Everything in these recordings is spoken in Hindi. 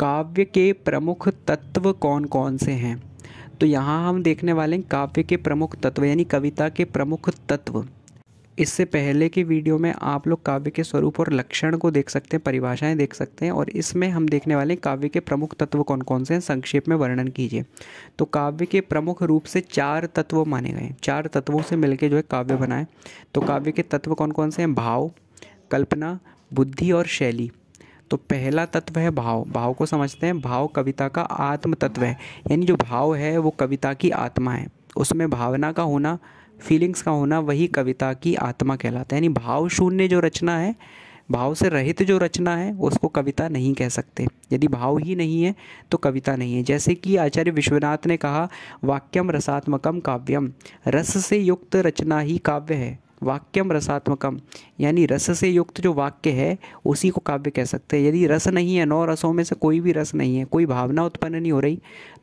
काव्य के प्रमुख तत्व कौन कौन से हैं तो यहाँ हम देखने वाले हैं काव्य के प्रमुख तत्व यानी कविता के प्रमुख तत्व इससे पहले के वीडियो में आप लोग काव्य के स्वरूप और लक्षण को देख सकते हैं परिभाषाएं देख सकते हैं और इसमें हम देखने वाले हैं काव्य के प्रमुख तत्व कौन कौन से हैं संक्षेप में वर्णन कीजिए तो काव्य के प्रमुख रूप से चार तत्व माने गए चार तत्वों से मिलकर जो है काव्य बनाए तो काव्य के तत्व कौन कौन से हैं भाव कल्पना बुद्धि और शैली तो पहला तत्व है भाव भाव को समझते हैं भाव कविता का आत्म तत्व है यानी जो भाव है वो कविता की आत्मा है उसमें भावना का होना फीलिंग्स का होना वही कविता की आत्मा कहलाता है यानी भाव शून्य जो रचना है भाव से रहित जो रचना है उसको कविता नहीं कह सकते यदि भाव ही नहीं है तो कविता नहीं है जैसे कि आचार्य विश्वनाथ ने कहा वाक्यम रसात्मकम काव्यम रस से युक्त रचना ही काव्य है वाक्यम रसात्मकम यानी रस से युक्त जो वाक्य है उसी को काव्य कह सकते हैं यदि रस नहीं है नौ रसों में से कोई भी रस नहीं है कोई भावना उत्पन्न नहीं हो रही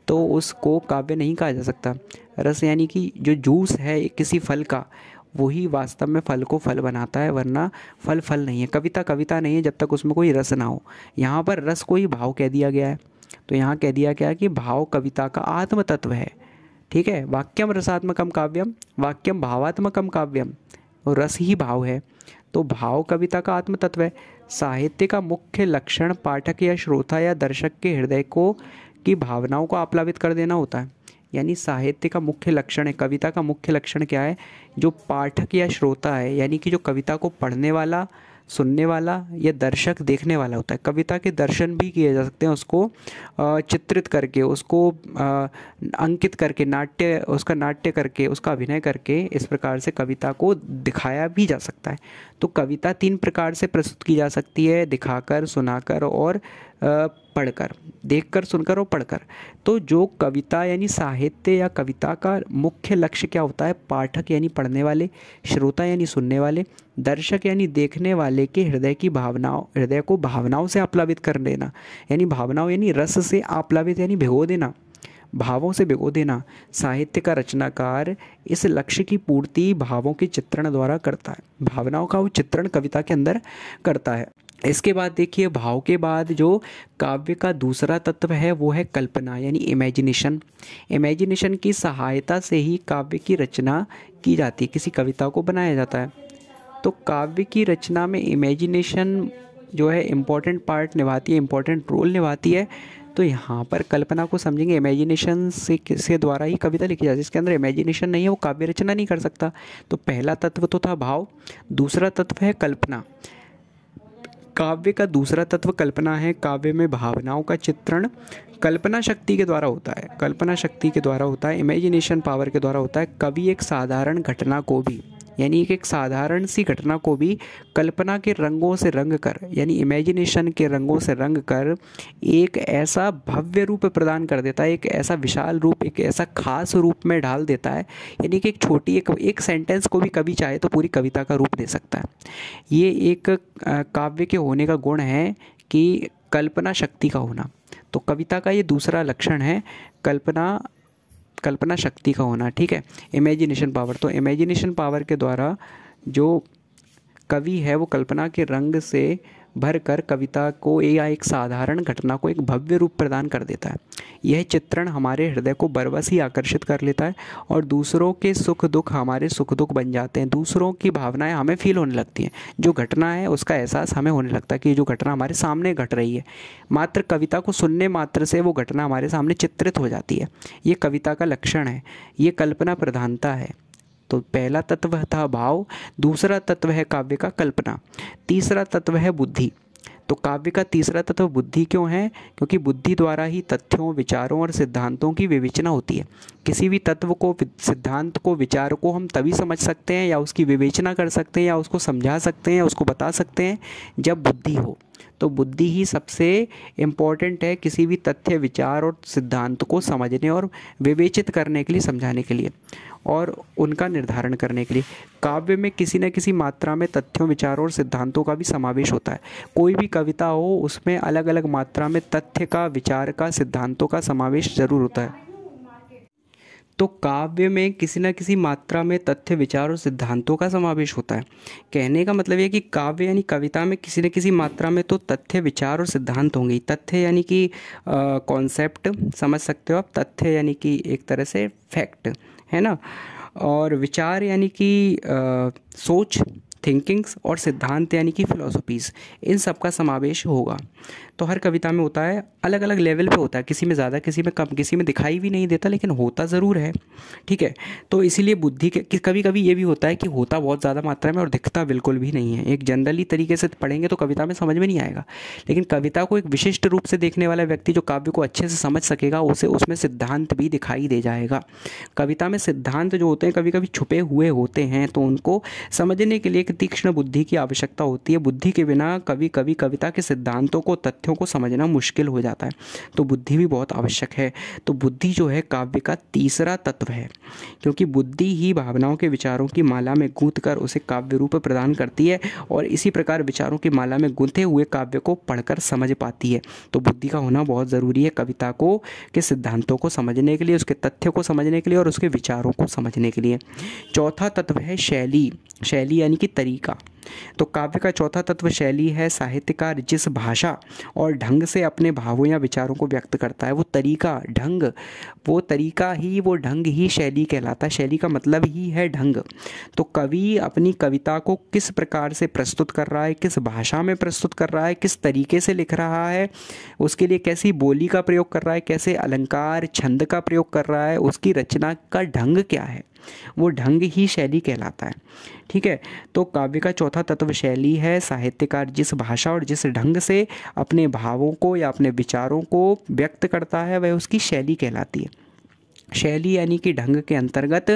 तो उसको काव्य नहीं कहा जा सकता रस यानी कि जो जूस है किसी फल का वही वास्तव में फल को फल बनाता है वरना फल फल नहीं है कविता कविता नहीं है जब तक उसमें कोई रस ना हो यहाँ पर रस को ही भाव कह दिया गया है तो यहाँ कह दिया गया कि भाव कविता का आत्म तत्व है ठीक है वाक्यम रसात्मकम काव्यम वाक्यम भावात्मकम काव्यम और रस ही भाव है तो भाव कविता का आत्म तत्व है साहित्य का मुख्य लक्षण पाठक या श्रोता या दर्शक के हृदय को की भावनाओं को आप्लावित कर देना होता है यानी साहित्य का मुख्य लक्षण है कविता का मुख्य लक्षण क्या है जो पाठक या श्रोता है यानी कि जो कविता को पढ़ने वाला सुनने वाला या दर्शक देखने वाला होता है कविता के दर्शन भी किए जा सकते हैं उसको चित्रित करके उसको अंकित करके नाट्य उसका नाट्य करके उसका अभिनय करके इस प्रकार से कविता को दिखाया भी जा सकता है तो कविता तीन प्रकार से प्रस्तुत की जा सकती है दिखाकर सुनाकर और पढ़कर देखकर सुनकर और पढ़कर तो जो कविता यानी साहित्य या कविता का मुख्य लक्ष्य क्या होता है पाठक यानी पढ़ने वाले श्रोता यानी सुनने वाले दर्शक यानी देखने वाले के हृदय की भावनाओं हृदय को भावनाओं से आप्लावित कर देना यानी भावनाओं यानी रस से आप्लावित यानी भिगो देना भावों से भिगो देना साहित्य का रचनाकार इस लक्ष्य की पूर्ति भावों के चित्रण द्वारा करता है भावनाओं का वो चित्रण कविता के अंदर करता है इसके बाद देखिए भाव के बाद जो काव्य का दूसरा तत्व है वो है कल्पना यानी इमेजिनेशन इमेजिनेशन की सहायता से ही काव्य की रचना की जाती है किसी कविता को बनाया जाता है तो काव्य की रचना में इमेजिनेशन जो है इम्पॉर्टेंट पार्ट निभाती है इम्पॉर्टेंट रोल निभाती है तो यहाँ पर कल्पना को समझेंगे इमेजिनेशन से किसके द्वारा ही कविता लिखी जाती है इसके अंदर इमेजिनेशन नहीं है वो काव्य रचना नहीं कर सकता तो पहला तत्व तो था भाव दूसरा तत्व है कल्पना काव्य का दूसरा तत्व कल्पना है काव्य में भावनाओं का चित्रण कल्पना शक्ति के द्वारा होता है कल्पना शक्ति के द्वारा होता है इमेजिनेशन पावर के द्वारा होता है कवि एक साधारण घटना को भी यानी एक एक साधारण सी घटना को भी कल्पना के रंगों से रंग कर यानी इमेजिनेशन के रंगों से रंग कर एक ऐसा भव्य रूप प्रदान कर देता है एक ऐसा विशाल रूप एक ऐसा खास रूप में ढाल देता है यानी कि एक छोटी एक एक सेंटेंस को भी कभी चाहे तो पूरी कविता का रूप दे सकता है ये एक काव्य के होने का गुण है कि कल्पना शक्ति का होना तो कविता का ये दूसरा लक्षण है कल्पना कल्पना शक्ति का होना ठीक है इमेजिनेशन पावर तो इमेजिनेशन पावर के द्वारा जो कवि है वो कल्पना के रंग से भर कर कविता को या एक साधारण घटना को एक भव्य रूप प्रदान कर देता है यह चित्रण हमारे हृदय को बरबस ही आकर्षित कर लेता है और दूसरों के सुख दुख हमारे सुख दुख बन जाते हैं दूसरों की भावनाएं हमें फील होने लगती हैं जो घटना है उसका एहसास हमें होने लगता है कि जो घटना हमारे सामने घट रही है मात्र कविता को सुनने मात्र से वो घटना हमारे सामने चित्रित हो जाती है ये कविता का लक्षण है ये कल्पना प्रधानता है तो पहला तत्व था भाव दूसरा तत्व है काव्य का कल्पना तीसरा तत्व है बुद्धि तो काव्य का तीसरा तत्व बुद्धि क्यों है क्योंकि बुद्धि द्वारा ही तथ्यों विचारों और सिद्धांतों की विवेचना होती है किसी भी तत्व को सिद्धांत को विचार को हम तभी समझ सकते हैं या उसकी विवेचना कर सकते हैं या उसको समझा सकते हैं उसको बता सकते हैं जब बुद्धि हो तो बुद्धि ही सबसे इम्पॉर्टेंट है किसी भी तथ्य विचार और सिद्धांत को समझने और विवेचित करने के लिए समझाने के लिए और उनका निर्धारण करने के लिए काव्य में किसी न किसी मात्रा में तथ्यों विचारों और सिद्धांतों का भी समावेश होता है कोई भी कविता हो उसमें अलग अलग मात्रा में तथ्य का विचार का सिद्धांतों का समावेश जरूर होता है तो काव्य में किसी न किसी मात्रा में तथ्य विचार और सिद्धांतों का समावेश होता है कहने का मतलब यह कि काव्य यानी कविता में किसी न किसी मात्रा में तो तथ्य विचार और सिद्धांत होंगे तथ्य यानी कि कॉन्सेप्ट समझ सकते हो आप तथ्य यानी कि एक तरह से फैक्ट है ना और विचार यानी कि सोच थिंकिंग्स और सिद्धांत यानी कि फ़िलोसफीज़ इन सब का समावेश होगा तो हर कविता में होता है अलग अलग लेवल पे होता है किसी में ज़्यादा किसी में कम किसी में दिखाई भी नहीं देता लेकिन होता ज़रूर है ठीक है तो इसीलिए बुद्धि के कभी कभी ये भी होता है कि होता बहुत ज़्यादा मात्रा में और दिखता बिल्कुल भी नहीं है एक जनरली तरीके से पढ़ेंगे तो कविता में समझ में नहीं आएगा लेकिन कविता को एक विशिष्ट रूप से देखने वाला व्यक्ति जो काव्य को अच्छे से समझ सकेगा उसे उसमें सिद्धांत भी दिखाई दे जाएगा कविता में सिद्धांत जो होते हैं कभी कभी छुपे हुए होते हैं तो उनको समझने के लिए एक तीक्ष्ण बुद्धि की आवश्यकता होती है बुद्धि के बिना कभी कभी कविता के सिद्धांतों को को तथ्यों को समझना मुश्किल हो जाता है तो बुद्धि भी बहुत आवश्यक है तो बुद्धि जो है काव्य का तीसरा तत्व है क्योंकि बुद्धि ही भावनाओं के विचारों की माला में गूंथ कर उसे काव्य रूप प्रदान करती है और इसी प्रकार विचारों की माला में गूंथे हुए काव्य को पढ़कर समझ पाती है तो बुद्धि का होना बहुत ज़रूरी है कविता को के सिद्धांतों को समझने के लिए उसके तथ्य को समझने के लिए और उसके विचारों को समझने के लिए चौथा तत्व है शैली शैली यानी कि तरीका तो काव्य का चौथा तत्व शैली है साहित्यकार जिस भाषा और ढंग से अपने भावों या विचारों को व्यक्त करता है वो तरीका ढंग वो तरीका ही वो ढंग ही शैली कहलाता है शैली का मतलब ही है ढंग तो कवि अपनी कविता को किस प्रकार से प्रस्तुत कर रहा है किस भाषा में प्रस्तुत कर रहा है किस तरीके से लिख रहा है उसके लिए कैसी बोली का प्रयोग कर रहा है कैसे अलंकार छंद का प्रयोग कर रहा है उसकी रचना का ढंग क्या है वो ढंग ही शैली कहलाता है ठीक है तो काव्य का चौथा तत्व शैली है साहित्यकार जिस भाषा और जिस ढंग से अपने भावों को या अपने विचारों को व्यक्त करता है वह उसकी शैली कहलाती है शैली यानी कि ढंग के अंतर्गत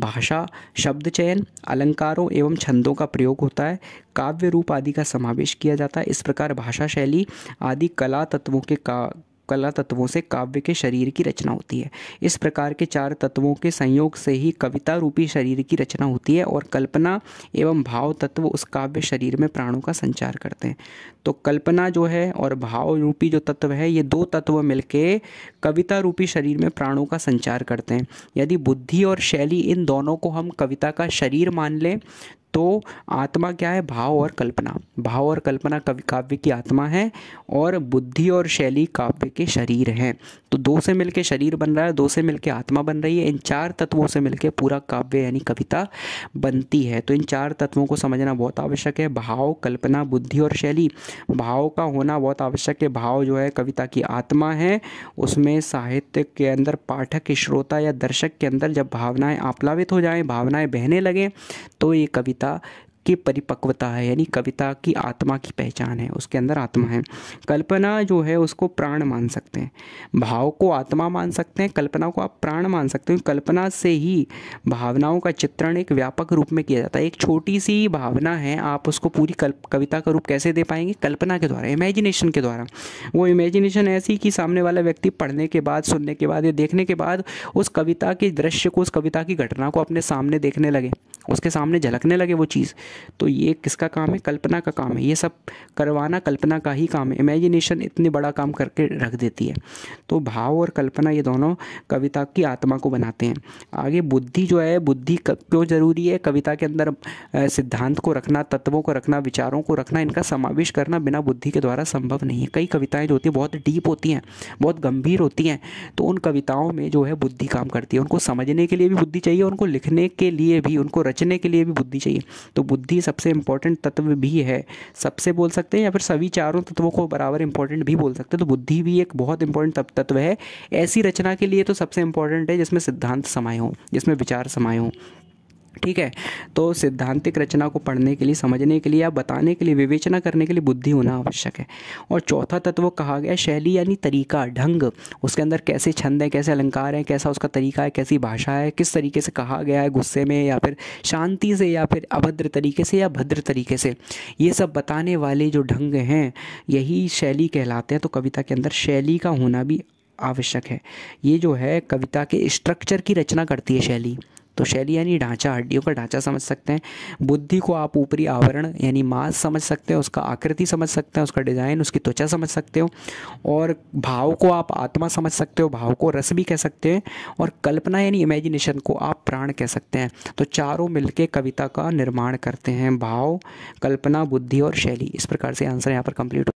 भाषा शब्द चयन अलंकारों एवं छंदों का प्रयोग होता है काव्य रूप आदि का समावेश किया जाता है इस प्रकार भाषा शैली आदि कला तत्वों के का कला तत्वों से काव्य के शरीर की रचना होती है इस प्रकार के चार तत्वों के संयोग से ही कविता रूपी शरीर की रचना होती है और कल्पना एवं भाव तत्व उस काव्य शरीर में प्राणों का संचार करते हैं तो कल्पना जो है और भाव रूपी जो तत्व है ये दो तत्व मिलके कविता रूपी शरीर में प्राणों का संचार करते हैं यदि बुद्धि और शैली इन दोनों को हम कविता का शरीर मान लें तो आत्मा क्या है भाव और कल्पना भाव और कल्पना कवि काव्य की आत्मा है और बुद्धि और शैली काव्य के शरीर हैं तो दो से मिलके शरीर बन रहा है दो से मिलके आत्मा बन रही है इन चार तत्वों से मिलके पूरा काव्य यानी कविता बनती है तो इन चार तत्वों को समझना बहुत आवश्यक है भाव कल्पना बुद्धि और शैली भाव का होना बहुत आवश्यक है भाव जो है कविता की आत्मा है उसमें साहित्य के अंदर पाठक श्रोता या दर्शक के अंदर जब भावनाएँ आप्लावित हो जाएँ भावनाएँ बहने लगें तो ये कविता da की परिपक्वता है यानी कविता की आत्मा की पहचान है उसके अंदर आत्मा है कल्पना जो है उसको प्राण मान सकते हैं भाव को आत्मा मान सकते हैं कल्पना को आप प्राण मान सकते हैं कल्पना से ही भावनाओं का चित्रण एक व्यापक रूप में किया जाता है एक छोटी सी भावना है आप उसको पूरी कल्प कविता का रूप कैसे दे पाएंगे कल्पना के द्वारा इमेजिनेशन के द्वारा वो इमेजिनेशन ऐसी कि सामने वाला व्यक्ति पढ़ने के बाद सुनने के बाद या देखने के बाद उस कविता के दृश्य को उस कविता की घटना को अपने सामने देखने लगे उसके सामने झलकने लगे वो चीज़ तो ये किसका काम है कल्पना का काम है ये सब करवाना कल्पना का ही काम है इमेजिनेशन इतने बड़ा काम करके रख देती है तो भाव और कल्पना ये दोनों कविता की आत्मा को बनाते हैं आगे बुद्धि जो है बुद्धि क्यों ज़रूरी है कविता के अंदर सिद्धांत को रखना तत्वों को रखना विचारों को रखना इनका समावेश करना बिना बुद्धि के द्वारा संभव नहीं है कई कविताएँ जो होती हैं बहुत डीप होती हैं बहुत गंभीर होती हैं तो उन कविताओं में जो है बुद्धि काम करती है उनको समझने के लिए भी बुद्धि चाहिए उनको लिखने के लिए भी उनको रचने के लिए भी बुद्धि चाहिए तो बुद्धि बुद्धि सबसे इंपॉर्टेंट तत्व भी है सबसे बोल सकते हैं या फिर सभी चारों तत्वों को बराबर इंपॉर्टेंट भी बोल सकते हैं तो बुद्धि भी एक बहुत इंपॉर्टेंट तत्व है ऐसी रचना के लिए तो सबसे इंपॉर्टेंट है जिसमें सिद्धांत समाये हों जिसमें विचार समाये हों ठीक है तो सिद्धांतिक रचना को पढ़ने के लिए समझने के लिए या बताने के लिए विवेचना करने के लिए बुद्धि होना आवश्यक है और चौथा तत्व कहा गया शैली यानी तरीका ढंग उसके अंदर कैसे छंद है कैसे अलंकार है कैसा उसका तरीका है कैसी भाषा है किस तरीके से कहा गया है गुस्से में या फिर शांति से या फिर अभद्र तरीके से या भद्र तरीके से ये सब बताने वाले जो ढंग हैं यही शैली कहलाते हैं तो कविता के अंदर शैली का होना भी आवश्यक है ये जो है कविता के स्ट्रक्चर की रचना करती है शैली तो शैली यानी ढांचा हड्डियों का ढांचा समझ सकते हैं बुद्धि को आप ऊपरी आवरण यानी मांस समझ सकते हैं उसका आकृति समझ सकते हैं उसका डिज़ाइन उसकी त्वचा समझ सकते हो और भाव को आप आत्मा समझ सकते हो भाव को रस भी कह सकते हैं और कल्पना यानी इमेजिनेशन को आप प्राण कह सकते हैं तो चारों मिलके कविता का निर्माण करते हैं भाव कल्पना बुद्धि और शैली इस प्रकार से आंसर यहाँ पर कंप्लीट